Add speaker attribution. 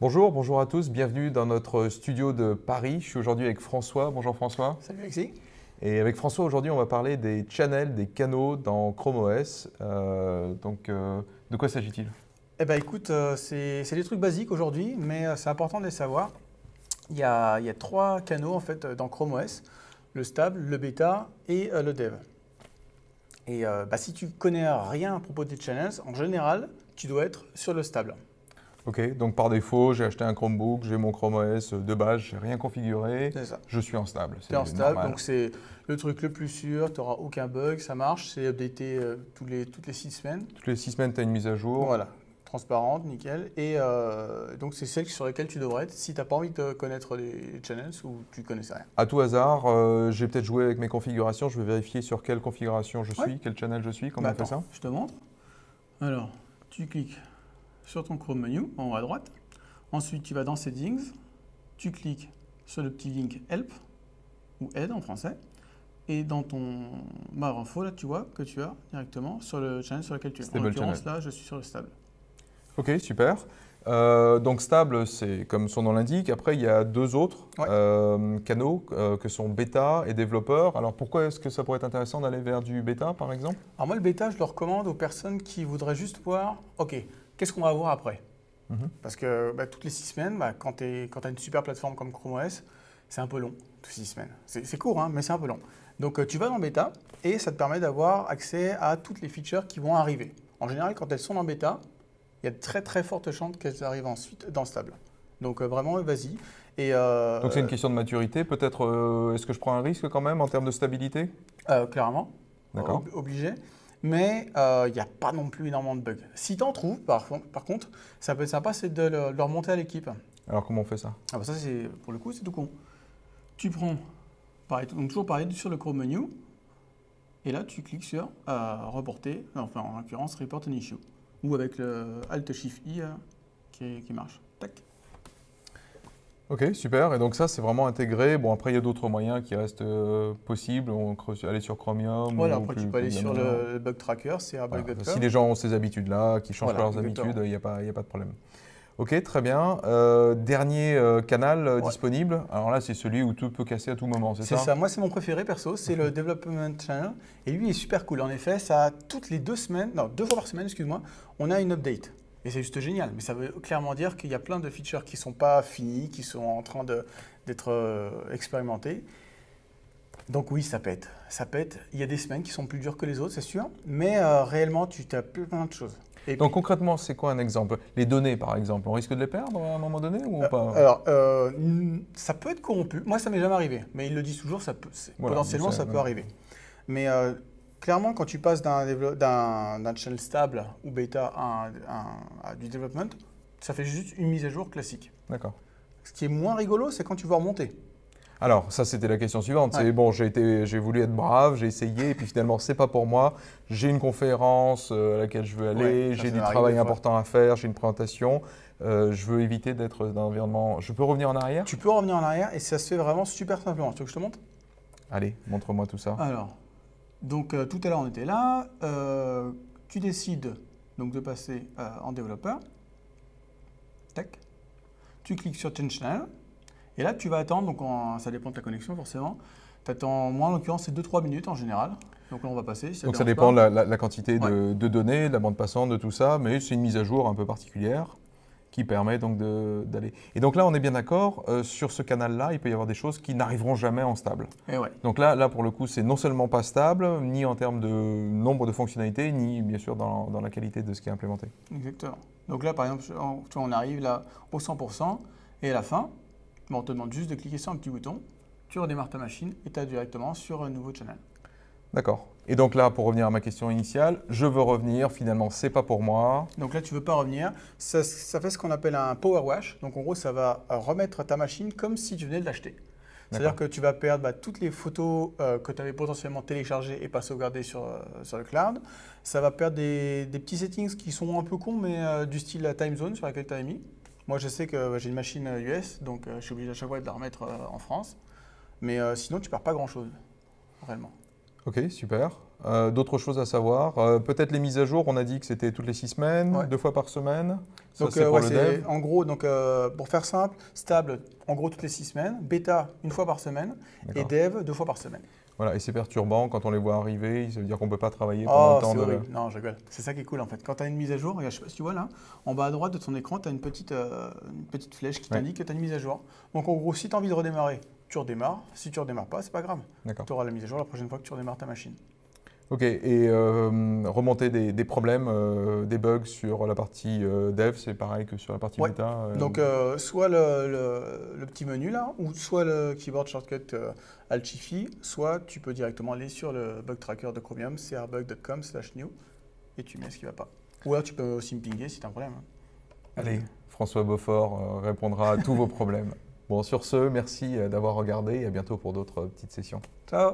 Speaker 1: Bonjour, bonjour à tous, bienvenue dans notre studio de Paris. Je suis aujourd'hui avec François. Bonjour François. Salut Alexis. Et avec François, aujourd'hui, on va parler des channels, des canaux dans Chrome OS. Euh, donc, euh, de quoi s'agit-il
Speaker 2: Eh bien, écoute, euh, c'est des trucs basiques aujourd'hui, mais c'est important de les savoir. Il y, a, trois canaux, en fait, dans Chrome OS. Le stable, le bêta et le dev. Et bah, si tu connais rien à propos des channels, en général, tu dois être sur le stable.
Speaker 1: Ok, donc par défaut, j'ai acheté un Chromebook, j'ai mon Chrome OS de base, j'ai rien configuré. ça. Je suis en stable. C'est en stable, donc
Speaker 2: c'est le truc le plus sûr, tu n'auras aucun bug, ça marche, c'est updaté euh, tous les, toutes les six semaines.
Speaker 1: Toutes les six semaines, tu as une mise à jour. Voilà,
Speaker 2: transparente, nickel. Et euh, donc c'est celle sur laquelle tu devrais être si tu n'as pas envie de connaître les channels ou tu connaissais rien.
Speaker 1: À tout hasard, euh, j'ai peut-être joué avec mes configurations, je vais vérifier sur quelle configuration je suis, quel channel je suis, comment bah, on fait ça
Speaker 2: Je te montre. Alors, tu cliques sur ton Chrome menu en haut à droite. Ensuite, tu vas dans Settings, tu cliques sur le petit link Help ou Aide en français. Et dans ton barre info, là, tu vois que tu as directement sur le channel sur lequel tu es. en l'occurrence, là, je suis sur le stable.
Speaker 1: Ok, super. Euh, donc stable, c'est comme son nom l'indique. Après, il y a deux autres euh, canaux euh, que sont bêta et développeurs. Alors pourquoi est-ce que ça pourrait être intéressant d'aller vers du bêta, par exemple Alors moi, le bêta, je le recommande aux personnes qui
Speaker 2: voudraient juste voir, ok, Qu'est-ce qu'on va avoir après mhm. Parce que bah, toutes les six semaines, bah, quand tu as une super plateforme comme Chrome OS, c'est un peu long, toutes six semaines. C'est court, hein, mais c'est un peu long. Donc euh, tu vas dans bêta et ça te permet d'avoir accès à toutes les features qui vont arriver. En général, quand elles sont en bêta, il y a de très très fortes chances qu'elles arrivent ensuite dans stable. Donc euh, vraiment, vas-y. Euh, Donc c'est une
Speaker 1: question de maturité, peut-être. Est-ce que je prends un risque quand même en termes de stabilité Clairement. D'accord.
Speaker 2: obligé mais il euh, n'y a pas non plus énormément de bugs. Si tu en trouves, par, contre, ça peut être sympa, c'est de, le, remonter à l'équipe.
Speaker 1: Alors comment on fait ça
Speaker 2: ah bah Ça, c'est pour le coup, c'est tout con. Tu prends, donc toujours pareil, sur le Chrome menu, et là, tu cliques sur euh, reporter, enfin en l'occurrence, report an issue, ou avec le Alt Shift I euh, qui, qui marche. Tac.
Speaker 1: Ok, super. Et donc ça, c'est vraiment intégré. Bon, après, il y a d'autres moyens qui restent euh, possibles. On peut aller sur Chromium. Voilà, ou après, tu peux aller sur le,
Speaker 2: bug tracker, c'est Si les gens ont ces
Speaker 1: habitudes-là, qui changent leurs habitudes, il n'y a, pas, a pas de problème. Ok, très bien. Euh, dernier euh, canal disponible. Alors là, c'est celui où tout peut casser à tout moment, c'est ça C'est ça.
Speaker 2: Moi, c'est mon préféré perso. C'est le Development Channel. Et lui, il est super cool. En effet, ça toutes les deux semaines, non, deux fois par semaine, excuse-moi, on a une update. Et c'est juste génial. Mais ça veut clairement dire qu'il y a plein de features qui ne sont pas finies, qui sont en train d'être euh, expérimentées. Donc oui, ça pète. Ça pète. Il y a des semaines qui sont plus dures que les autres, c'est sûr. Mais euh,
Speaker 1: réellement, tu as plein de choses. Et Donc concrètement, c'est quoi un exemple Les données, par exemple, on risque de les perdre à un moment donné ou
Speaker 2: euh, pas Alors, ça peut être corrompu. Moi, ça m'est jamais arrivé, mais ils le disent toujours. Ça peut, potentiellement, ça peut arriver. Mais clairement, quand tu passes d'un channel stable ou bêta à, du development, ça fait juste une mise à jour classique. D'accord. Ce qui est moins rigolo, c'est quand tu vas remonter.
Speaker 1: Alors, ça, c'était la question suivante. C'est bon, j'ai voulu être brave, j'ai essayé, et puis finalement, c'est pas pour moi. J'ai une conférence euh, à laquelle je veux aller, j'ai du travail important à faire, j'ai une présentation. Euh, je veux éviter d'être dans un environnement. Je peux revenir en arrière Tu peux revenir en arrière, et ça se fait vraiment super simplement. Tu veux que je te montre Allez, montre-moi tout ça. Alors,
Speaker 2: donc euh, tout à l'heure on était là, euh, tu décides donc de passer euh, en développeur, tu cliques sur Change Channel, et là tu vas attendre, donc ça dépend de ta connexion forcément, tu attends, moi en l'occurrence c'est 2-3 minutes en général, donc là on va passer. ça donc ça dépend de la,
Speaker 1: quantité de, de données, de la bande passante, de tout ça, mais c'est une mise à jour un peu particulière qui permet donc d'aller. Et donc là, on est bien d'accord, euh, sur ce canal-là, il peut y avoir des choses qui n'arriveront jamais en stable. Et eh ouais. Donc là, là, pour le coup, c'est non seulement pas stable, ni en termes de nombre de fonctionnalités, ni bien sûr dans, dans la qualité de ce qui est implémenté.
Speaker 2: Exactement. Donc là, par exemple, on, arrive là au 100%, et à la fin, on te demande juste de cliquer sur un petit bouton, tu redémarres ta machine, et tu as directement sur un nouveau channel.
Speaker 1: D'accord. Et donc là, pour revenir à ma question initiale, je veux revenir, finalement, c'est pas pour moi.
Speaker 2: Donc là, tu veux pas revenir. Ça, fait ce qu'on appelle un power wash. Donc en gros, ça va remettre ta machine comme si tu venais de l'acheter. C'est-à-dire que tu vas perdre bah, toutes les photos euh, que tu avais potentiellement téléchargées et pas sauvegardées sur, euh, sur le cloud. Ça va perdre des, petits settings qui sont un peu cons, mais euh, du style la time zone sur laquelle tu as mis. Moi, je sais que j'ai une machine US, donc je suis obligé à chaque fois de la remettre en France. Mais sinon, tu perds pas grand-chose, réellement.
Speaker 1: Ok, super. Euh, d'autres choses à savoir euh, Peut-être les mises à jour, on a dit que c'était toutes les six semaines, deux fois par semaine. donc, euh,
Speaker 2: En gros, donc, pour faire simple, stable, en gros, toutes les six semaines, bêta, une fois par semaine, et dev, deux fois par semaine.
Speaker 1: Voilà, et c'est perturbant quand on les voit arriver, ça veut dire qu'on ne peut pas travailler oh, pendant longtemps.
Speaker 2: Non, je rigole. C'est ça qui est cool en fait. Quand tu as une mise à jour, je sais pas si tu vois là, en bas à droite de ton écran, tu as une petite, une petite flèche qui t'indique que tu as une mise à jour. Donc en gros, si tu as envie de redémarrer, tu redémarres. Si tu redémarres pas, c'est pas grave. Tu auras la mise à jour la prochaine fois que tu redémarres ta machine.
Speaker 1: Ok, et euh, remonter des, problèmes, euh, des bugs sur la partie euh, dev, c'est pareil que sur la partie ouais. Donc,
Speaker 2: soit le, petit menu là, ou soit le keyboard shortcut Alchifi, soit tu peux directement aller sur le bug tracker de Chromium, crbug.com slash new, et tu mets ce qui ne va pas. Ou alors tu peux aussi me pinguer si tu as un problème. Hein.
Speaker 1: Allez. François Beaufort répondra à tous vos problèmes. Bon, sur ce, merci euh, d'avoir regardé et à bientôt pour d'autres euh, petites sessions. Ciao